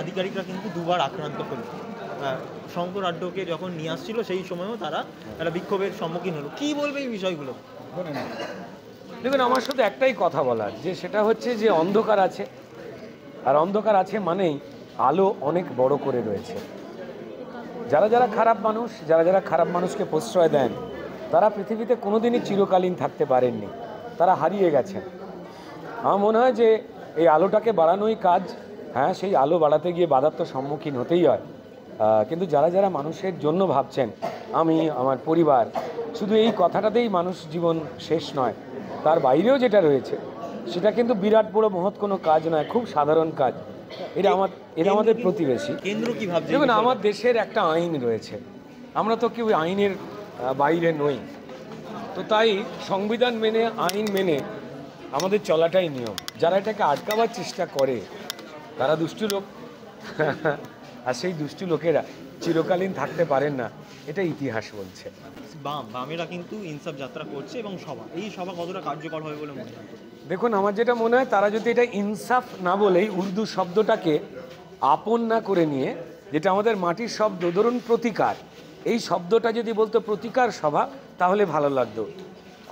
আধিকারিকরা কিন্তু দুবার আক্রান্ত হল হ্যাঁ, শঙ্কর আড্ডকে যখন নিয়ে আসছিল সেই সময়ও তারা একটা বিক্ষোভের সম্মুখীন হলো কি বলবে এই বিষয়গুলো দেখুন আমার শুধু একটাই কথা বলার যে সেটা হচ্ছে যে অন্ধকার আছে আর অন্ধকার আছে মানেই আলো অনেক বড় করে রয়েছে যারা যারা খারাপ মানুষ যারা যারা খারাপ মানুষকে প্রশ্রয় দেন তারা পৃথিবীতে কোনোদিনই চিরকালীন থাকতে পারেননি তারা হারিয়ে গেছেন আমার মনে হয় যে এই আলোটাকে বাড়ানোই কাজ হ্যাঁ সেই আলো বাড়াতে গিয়ে বাধার তো সম্মুখীন হতেই হয় কিন্তু যারা যারা মানুষের জন্য ভাবছেন আমি আমার পরিবার শুধু এই কথাটাতেই মানুষ জীবন শেষ নয় তার বাইরেও যেটা রয়েছে সেটা কিন্তু বিরাট বড় মহৎ কোনো কাজ নয় খুব সাধারণ কাজ এটা আমার এটা আমাদের প্রতিবেশী কেন্দ্র কি ভাবছে দেখুন আমার দেশের একটা আইন রয়েছে আমরা তো কেউ আইনের বাইরে নই তো তাই সংবিধান মেনে আইন মেনে আমাদের চলাটাই নিয়ম যারা এটাকে আটকাবার চেষ্টা করে তারা দুষ্টু লোক আর সেই দুষ্টু লোকেরা চিরকালীন থাকতে পারেন না এটা ইতিহাস বলছে বাম বামেরা কিন্তু ইনসাফ যাত্রা করছে এবং সভা এই সভা কতটা কার্যকর হবে বলে মনে হয় দেখুন আমার যেটা মনে হয় তারা যদি এটা ইনসাফ না বলেই উর্দু শব্দটাকে আপন না করে নিয়ে যেটা আমাদের মাটির শব্দ ধরুন প্রতিকার এই শব্দটা যদি বলতো প্রতিকার সভা তাহলে ভালো লাগতো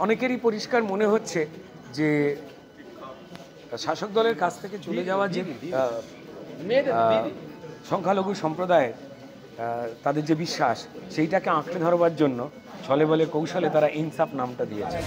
অনেকেরই পরিষ্কার মনে হচ্ছে যে শাসক দলের কাছ থেকে চলে যাওয়া যে সংখ্যালঘু সম্প্রদায়ের তাদের যে বিশ্বাস সেইটাকে আঁকড়ে ধরবার জন্য ছলে বলে কৌশলে তারা ইনসাফ নামটা দিয়েছে